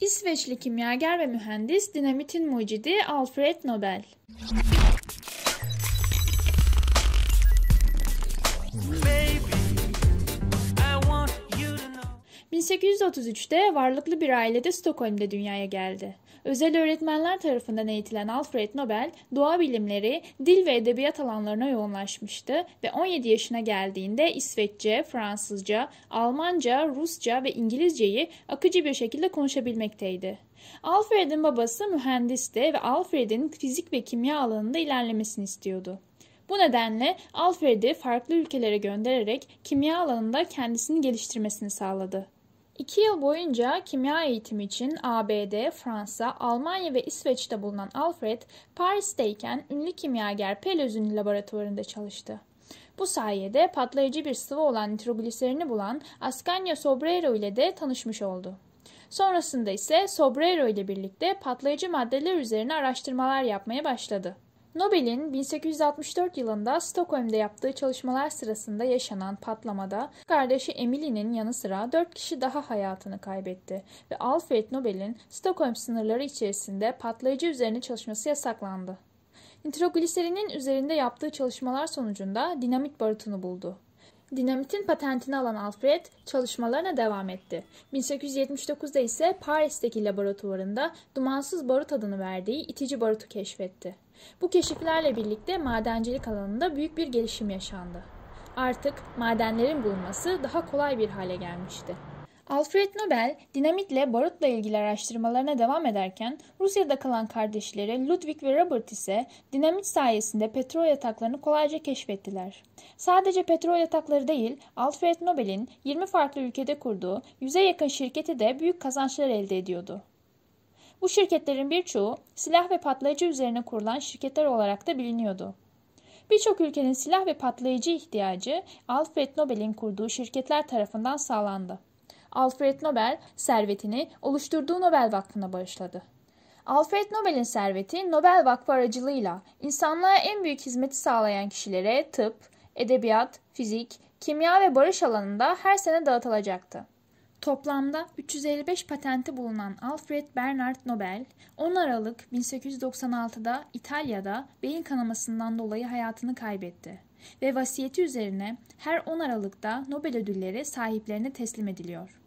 İsveçli kimyager ve mühendis dinamitin mucidi Alfred Nobel. Baby. 1833'te varlıklı bir ailede Stockholm'de dünyaya geldi. Özel öğretmenler tarafından eğitilen Alfred Nobel, doğa bilimleri, dil ve edebiyat alanlarına yoğunlaşmıştı ve 17 yaşına geldiğinde İsveççe, Fransızca, Almanca, Rusça ve İngilizceyi akıcı bir şekilde konuşabilmekteydi. Alfred'in babası mühendisti ve Alfred'in fizik ve kimya alanında ilerlemesini istiyordu. Bu nedenle Alfred'i farklı ülkelere göndererek kimya alanında kendisini geliştirmesini sağladı. İki yıl boyunca kimya eğitimi için ABD, Fransa, Almanya ve İsveç'te bulunan Alfred, Paris'teyken ünlü kimyager Pelez'in laboratuvarında çalıştı. Bu sayede patlayıcı bir sıvı olan nitrogliserini bulan Ascanio Sobrero ile de tanışmış oldu. Sonrasında ise Sobrero ile birlikte patlayıcı maddeler üzerine araştırmalar yapmaya başladı. Nobel'in 1864 yılında Stockholm'de yaptığı çalışmalar sırasında yaşanan patlamada kardeşi Emily'nin yanı sıra 4 kişi daha hayatını kaybetti ve Alfred Nobel'in Stockholm sınırları içerisinde patlayıcı üzerine çalışması yasaklandı. Nitrogliserinin üzerinde yaptığı çalışmalar sonucunda dinamit barutunu buldu. Dinamitin patentini alan Alfred çalışmalarına devam etti. 1879'da ise Paris'teki laboratuvarında dumansız barut adını verdiği itici barutu keşfetti. Bu keşiflerle birlikte madencilik alanında büyük bir gelişim yaşandı. Artık madenlerin bulunması daha kolay bir hale gelmişti. Alfred Nobel dinamitle barutla ilgili araştırmalarına devam ederken Rusya'da kalan kardeşleri Ludwig ve Robert ise dinamit sayesinde petrol yataklarını kolayca keşfettiler. Sadece petrol yatakları değil, Alfred Nobel'in 20 farklı ülkede kurduğu 100'e yakın şirketi de büyük kazançlar elde ediyordu. Bu şirketlerin birçoğu silah ve patlayıcı üzerine kurulan şirketler olarak da biliniyordu. Birçok ülkenin silah ve patlayıcı ihtiyacı Alfred Nobel'in kurduğu şirketler tarafından sağlandı. Alfred Nobel servetini oluşturduğu Nobel Vakfı'na bağışladı. Alfred Nobel'in serveti Nobel Vakfı aracılığıyla insanlığa en büyük hizmeti sağlayan kişilere tıp, edebiyat, fizik, kimya ve barış alanında her sene dağıtılacaktı. Toplamda 355 patenti bulunan Alfred Bernard Nobel, 10 Aralık 1896'da İtalya'da beyin kanamasından dolayı hayatını kaybetti ve vasiyeti üzerine her 10 Aralık'ta Nobel ödülleri sahiplerine teslim ediliyor.